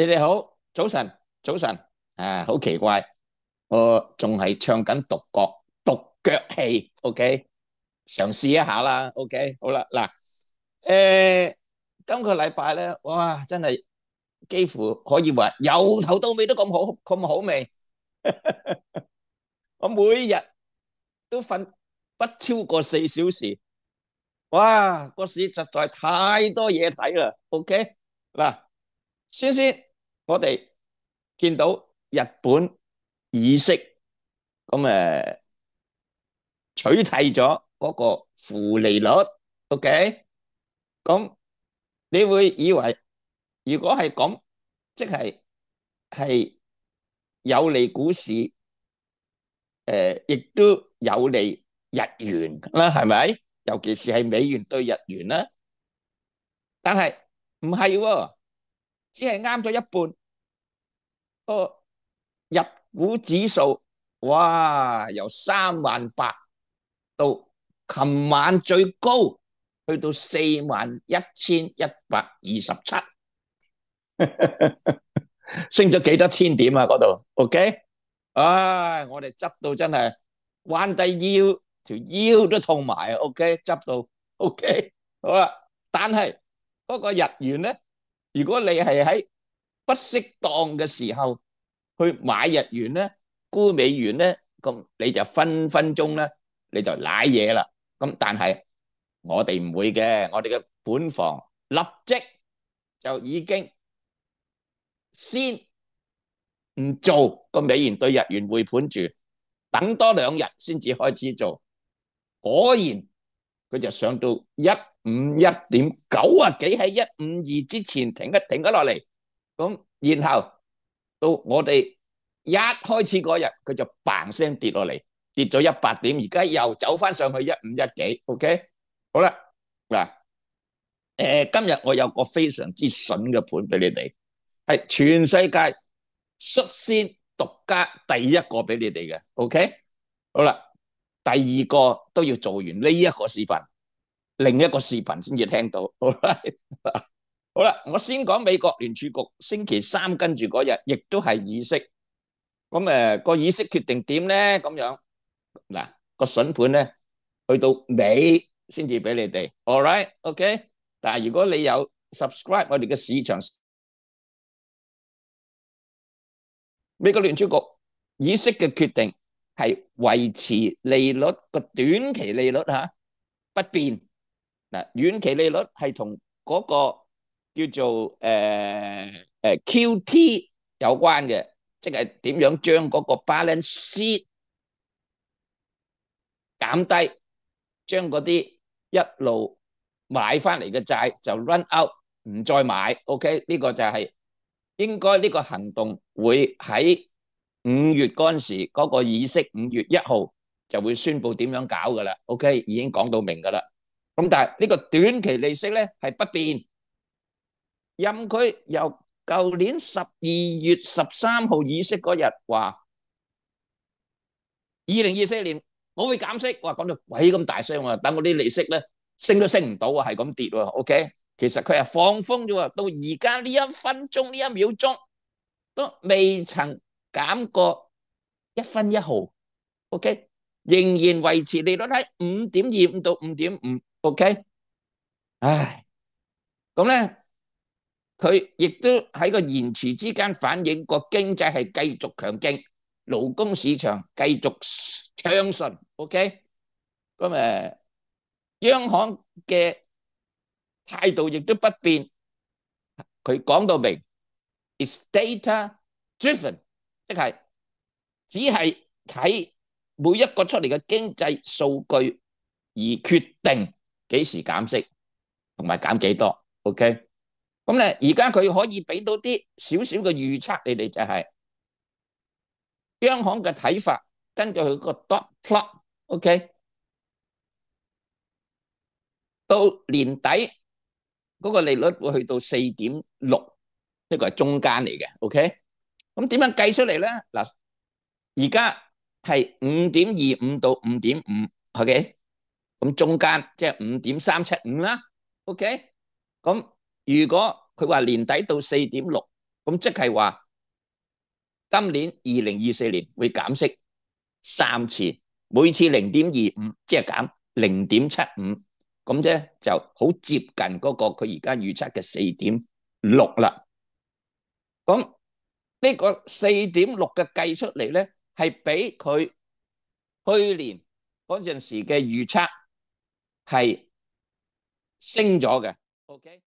你哋好，早晨，早晨，啊，好奇怪，我仲系唱紧独角独脚戏，OK，尝试一下啦，OK，好啦，嗱，诶，今个礼拜咧，哇，真系几乎可以话由头到尾都咁好咁好味，我每日都瞓不超过四小时，哇，个市实在太多嘢睇啦，OK，嗱，先先。我哋見到日本意識咁誒取替咗嗰個負利率，OK？咁你會以為如果係咁，即係係有利股市，誒，亦都有利日元啦，係咪？尤其是係美元對日元啦。但係唔係喎，只係啱咗一半。个入股指数哇，由三万八到琴晚最高去到四万一千一百二十七，升咗几多千点啊？嗰度，OK？啊，我哋执到真系弯低腰，条腰都痛埋，OK？执到，OK？好啦，但系嗰个日元咧，如果你系喺。不適當嘅時候去買日元咧，沽美元咧，咁你就分分鐘咧你就瀨嘢啦。咁但係我哋唔會嘅，我哋嘅本房立即就已經先唔做個美元對日元匯盤住，等多兩日先至開始做。果然佢就上到一五一點九啊幾喺一五二之前停一停咗落嚟。咁，然後到我哋一開始嗰日，佢就嘭声聲跌落嚟，跌咗一百點，而家又走翻上去一五一幾，OK？好啦，嗱，诶，今日我有個非常之筍嘅盤俾你哋，係全世界率先獨家第一個俾你哋嘅，OK？好啦，第二個都要做完呢一個視頻，另一個視頻先至聽到，好啦。好啦，我先讲美国联储局星期三跟住嗰日，亦都系议息。咁诶，个议息决定点咧？咁样嗱，个笋盘咧去到尾先至俾你哋。All right，OK。但系如果你有 subscribe 我哋嘅市场，美国联储局议息嘅决定系维持利率个短期利率吓不变。嗱，短期利率系同嗰个。叫做诶诶 Q.T 有关嘅，即系点样将嗰个 balance 减低，将嗰啲一路买翻嚟嘅债就 run out，唔再买。OK，呢个就系应该呢个行动会喺五月嗰阵时嗰个议息五月一号就会宣布点样搞噶啦。OK，已经讲到明噶啦。咁但系呢个短期利息咧系不变。任佢由舊年十二月十三號议息嗰日話，二零二四年我會減息，話講到鬼咁大聲喎，等我啲利息咧升都升唔到啊，係咁跌喎。OK，其實佢係放風啫喎，到而家呢一分鐘呢一秒鐘都未曾減過一分一毫。OK，仍然維持利率喺五點二五到五點五。OK，唉，咁咧。佢亦都喺個言迟之間反映個經濟係繼續強勁，勞工市場繼續暢順，OK 咁诶，央行嘅態度亦都不變，佢講到明，is data driven，即係只係睇每一個出嚟嘅經濟數據而決定幾時減息同埋減幾多，OK。咁咧，而家佢可以俾到啲少少嘅預測，你哋就係央行嘅睇法，根據佢個 dot plot，OK，到年底嗰個利率會去到四點六，呢個係中間嚟嘅，OK。咁點樣計出嚟咧？嗱，而家係五點二五到五點五，OK。咁中間即係五點三七五啦，OK。咁如果佢話年底到四點六，咁即係話今年二零二四年會減息三次，每次零點二五，即係減零點七五，咁啫就好接近嗰個佢而家預測嘅四點六啦。咁呢個四點六嘅計出嚟咧，係比佢去年嗰陣時嘅預測係升咗嘅。OK。